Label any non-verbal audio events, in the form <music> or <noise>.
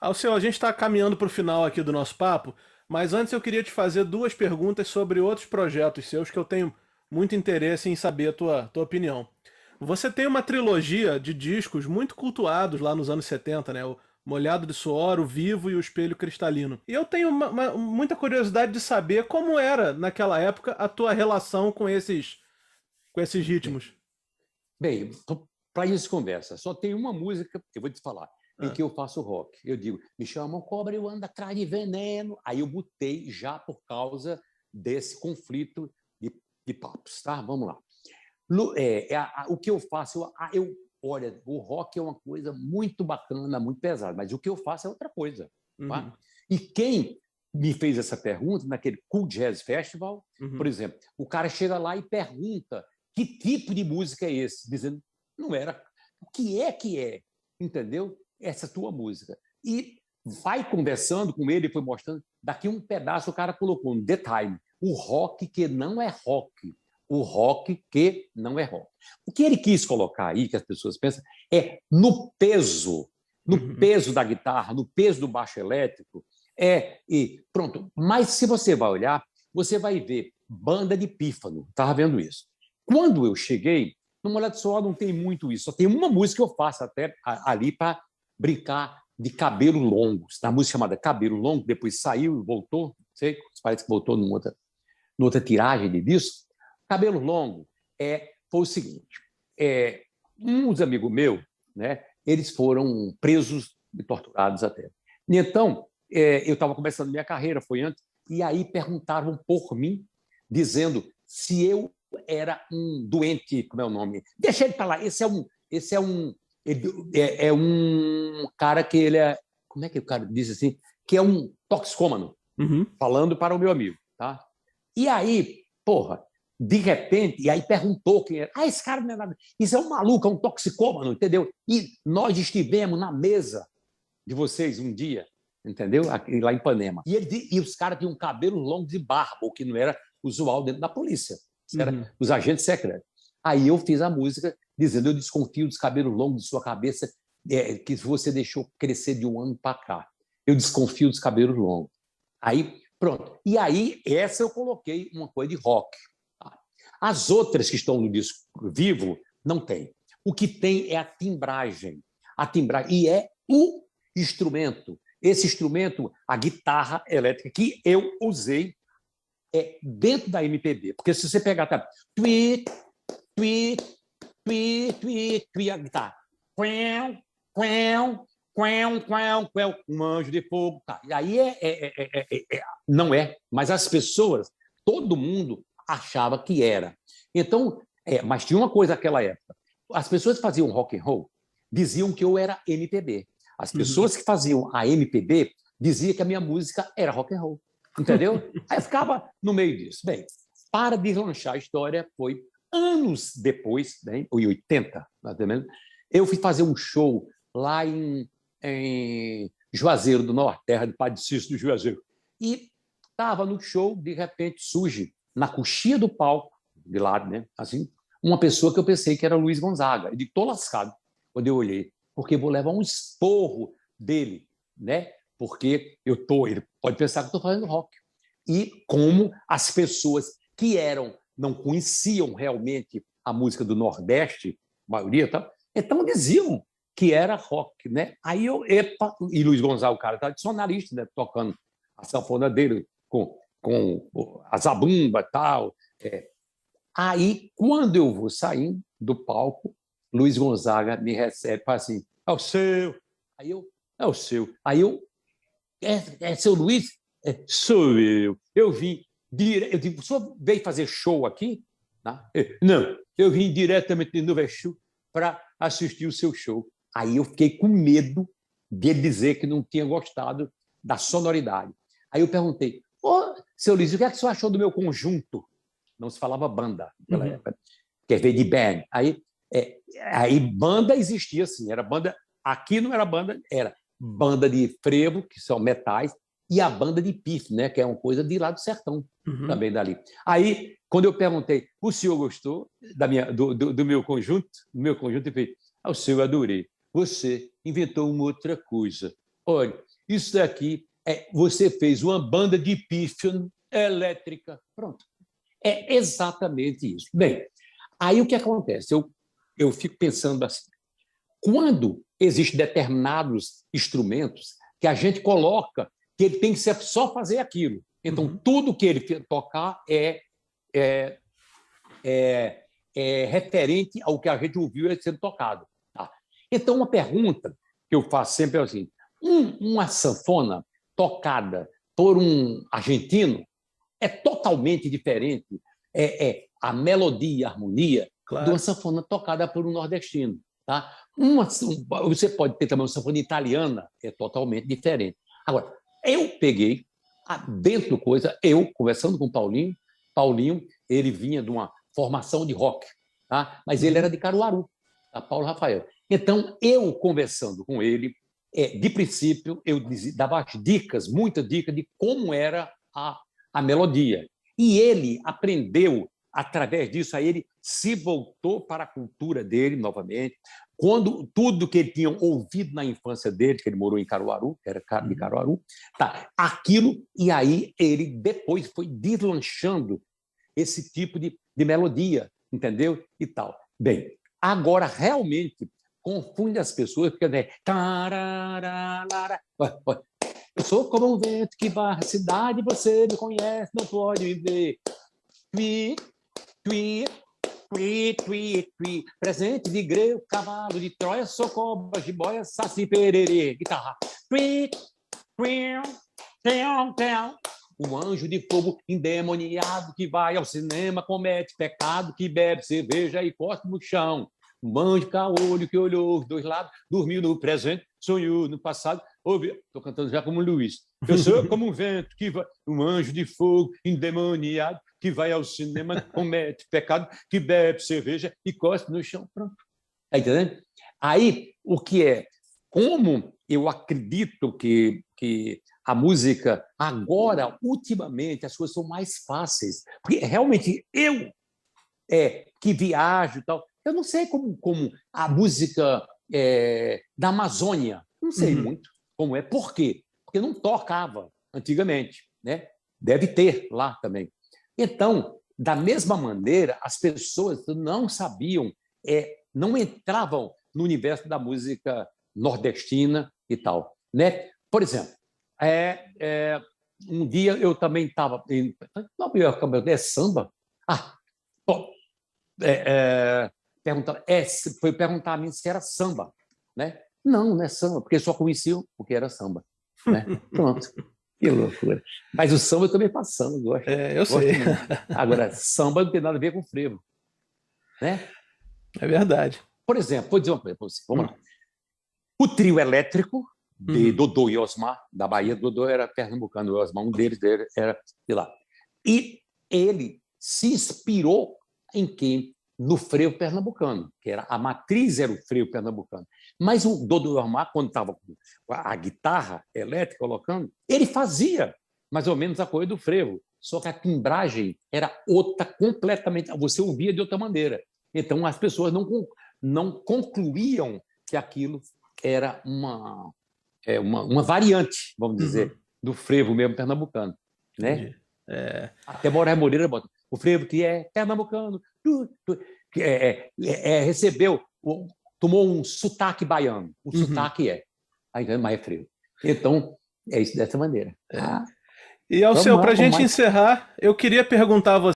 Alceu, a gente está caminhando para o final aqui do nosso papo, mas antes eu queria te fazer duas perguntas sobre outros projetos seus que eu tenho muito interesse em saber a tua, tua opinião. Você tem uma trilogia de discos muito cultuados lá nos anos 70, né? O Molhado de Suor, o Vivo e o Espelho Cristalino. E eu tenho uma, uma, muita curiosidade de saber como era, naquela época, a tua relação com esses, com esses ritmos. Bem, para isso conversa, só tem uma música que eu vou te falar em ah. que eu faço rock. Eu digo, me chamam cobra, eu ando atrás de veneno. Aí eu botei já por causa desse conflito de, de papos, tá? Vamos lá. No, é, é, a, o que eu faço, eu, a, eu, olha, o rock é uma coisa muito bacana, muito pesada, mas o que eu faço é outra coisa. Tá? Uhum. Tá? E quem me fez essa pergunta naquele Cool Jazz Festival, uhum. por exemplo, o cara chega lá e pergunta que tipo de música é esse, dizendo, não era, o que é que é, entendeu? essa tua música. E vai conversando com ele, foi mostrando. Daqui um pedaço o cara colocou um The Time, o rock que não é rock. O rock que não é rock. O que ele quis colocar aí, que as pessoas pensam, é no peso, no uhum. peso da guitarra, no peso do baixo elétrico. É, e pronto. Mas se você vai olhar, você vai ver banda de pífano. Estava vendo isso. Quando eu cheguei, no Molete Soal não tem muito isso. Só tem uma música que eu faço até ali para brincar de cabelo longo. Na música chamada Cabelo Longo, depois saiu e voltou, sei, parece que voltou numa outra, numa outra tiragem de disco. Cabelo Longo é, foi o seguinte: é, uns amigos meus, né, eles foram presos e torturados até. E então, é, eu estava começando minha carreira, foi antes, e aí perguntaram por mim, dizendo se eu era um doente, como é o nome? Deixa ele para lá, esse é um, esse é um, ele é, é, um cara que ele é. Como é que o cara diz assim? Que é um toxicômano, uhum. falando para o meu amigo, tá? E aí, porra, de repente, e aí perguntou quem era. Ah, esse cara não é nada. Isso é um maluco, é um toxicômano, entendeu? E nós estivemos na mesa de vocês um dia, entendeu? Aqui, lá em Panema. E, ele, e os caras tinham cabelo longo de barba, o que não era usual dentro da polícia. Uhum. Era os agentes secretos. Aí eu fiz a música dizendo: Eu desconfio dos cabelos longos de sua cabeça é, que você deixou crescer de um ano para cá. Eu desconfio dos cabelos longos. Aí, pronto. E aí, essa eu coloquei uma coisa de rock. Tá? As outras que estão no disco vivo, não tem. O que tem é a timbragem. A timbragem. E é o instrumento. Esse instrumento, a guitarra elétrica, que eu usei é dentro da MPB. Porque se você pegar. Tá, tweet, tweet, tui, tui, tui, a guitarra. Quão, quão, quão, quão, quão, um anjo de fogo. Tá. E aí é, é, é, é, não é, mas as pessoas, todo mundo achava que era. Então, mas tinha uma coisa naquela época. As pessoas que faziam rock and roll diziam que eu era MPB. As pessoas uhum. que faziam a MPB diziam que a minha música era rock and roll. Entendeu? aí eu ficava no meio disso. Bem, para deslanchar a história foi anos depois, né, em 80, mais ou menos, eu fui fazer um show lá em, em Juazeiro do Norte, terra de Padre Cícero do Juazeiro. E estava no show, de repente surge na coxinha do palco, de lado, né? Assim, uma pessoa que eu pensei que era Luiz Gonzaga. Eu digo, estou lascado quando eu olhei, porque vou levar um esporro dele, né? Porque eu tô, ele pode pensar que estou fazendo rock. E como as pessoas que eram não conheciam realmente a música do Nordeste, a maioria, tá? então diziam que era rock, né? Aí eu, epa, e Luiz Gonzaga, o cara tradicionalista, né? Tocando a sanfona dele com, com a zabumba e tal. É. Aí, quando eu vou saindo do palco, Luiz Gonzaga me recebe, fala assim, é o seu. Aí eu, é o seu. Aí eu, é, é seu Luiz? É, sou eu. Eu vim. Dire... Eu digo, o senhor veio fazer show aqui? Tá? Não, eu vim diretamente de Novechu para assistir o seu show. Aí eu fiquei com medo de dizer que não tinha gostado da sonoridade. Aí eu perguntei, ô, seu Liz, o que é que o senhor achou do meu conjunto? Não se falava banda naquela uhum. época, quer é ver de band. Aí, é, aí banda existia, assim, era banda, aqui não era banda, era hum. banda de frevo, que são metais, e a banda de pif, né? Que é uma coisa de lá do sertão, uhum. também dali. Aí, quando eu perguntei, o senhor gostou da minha, do, do, do meu conjunto? Do meu conjunto, ele ah, o senhor, adorei. Você inventou uma outra coisa. Olha, isso daqui é, você fez uma banda de pif elétrica. Pronto. É exatamente isso. Bem, aí o que acontece? Eu, eu fico pensando assim, quando existem determinados instrumentos que a gente coloca que ele tem que só fazer aquilo. Então, uhum. tudo que ele tocar é, é, é, é, referente ao que a gente ouviu sendo tocado. Tá? Então, uma pergunta que eu faço sempre é assim: um, uma sanfona tocada por um argentino é totalmente diferente é, é a melodia, a harmonia claro. de uma sanfona tocada por um nordestino. Tá? Uma, você pode ter também uma sanfona italiana, é totalmente diferente. Agora, eu peguei ah. dentro do coisa, eu conversando com o Paulinho, Paulinho, ele vinha de uma formação de rock, tá? mas ele uhum. era de Caruaru, tá? Paulo Rafael. Então, eu conversando com ele, é, de princípio, eu dava as dicas, muita dica de como era a, a melodia. E ele aprendeu através disso, aí ele se voltou para a cultura dele novamente, quando tudo que ele tinha ouvido na infância dele, que ele morou em Caruaru, era de uhum. Caruaru, tá, aquilo, e aí ele depois foi deslanchando esse tipo de, de melodia, entendeu? E tal. Bem, agora realmente confunde as pessoas, porque né, eu sou como um vento que varre a cidade, você me conhece, não pode me ver. Tui, tui, Tui, tui, tui. Presente de greu, cavalo de Troia, de jiboia, saci, pererê, guitarra. Tui, tui, teão, tem Um anjo de fogo endemoniado que vai ao cinema, comete pecado, que bebe cerveja e corta no chão. Um anjo caolho que olhou os dois lados, dormiu no presente, sonhou no passado, ouve, estou cantando já como Luiz. <laughs> Eu sou como um vento que vai, um anjo de fogo endemoniado que vai ao cinema, comete pecado, que bebe cerveja e cospe no chão. Pronto. Tá entendendo? Aí, o que é? Como eu acredito que, que a música, agora, ultimamente, as coisas são mais fáceis. Porque realmente eu é que viajo e tal. Eu não sei como, como a música é, da Amazônia. Não sei uhum. muito como é. Por quê? Porque não tocava antigamente. Né? Deve ter lá também. Então, da mesma maneira, as pessoas não sabiam, é, não entravam no universo da música nordestina e tal. Né? Por exemplo, é, é, um dia eu também estava. Não, é samba? Ah, bom, é, é perguntaram, é, foi perguntar a mim se era samba, né? Não, não é samba, porque só conheciam porque era samba, né? <laughs> Pronto. Que loucura. Mas o samba eu também faço samba, gosto. É, eu gosto sei. Muito. Agora, samba não tem nada a ver com frevo, né? É verdade. Por exemplo, vou dizer uma coisa para você, vamos hum. lá. O trio elétrico de hum. Dodô e Osmar, da Bahia, Dodô era pernambucano, Osmar, um deles era de lá. E ele se inspirou em quem? no freio pernambucano, que era a matriz era o freio pernambucano. Mas o Dodô Armar, quando estava com a guitarra elétrica colocando, ele fazia mais ou menos a coisa do frevo, só que a timbragem era outra completamente, você ouvia de outra maneira. Então as pessoas não não concluíam que aquilo era uma é, uma, uma variante, vamos uhum. dizer, uhum. do frevo mesmo pernambucano, né? É. Até Moré Moreira bota o frevo que é pernambucano, é é, é, é, recebeu, tomou um sotaque baiano. O uhum. sotaque é. Aí então, é mais frio. Então, é isso dessa maneira. Tá? E ao seu, para a gente mais... encerrar, eu queria perguntar a você.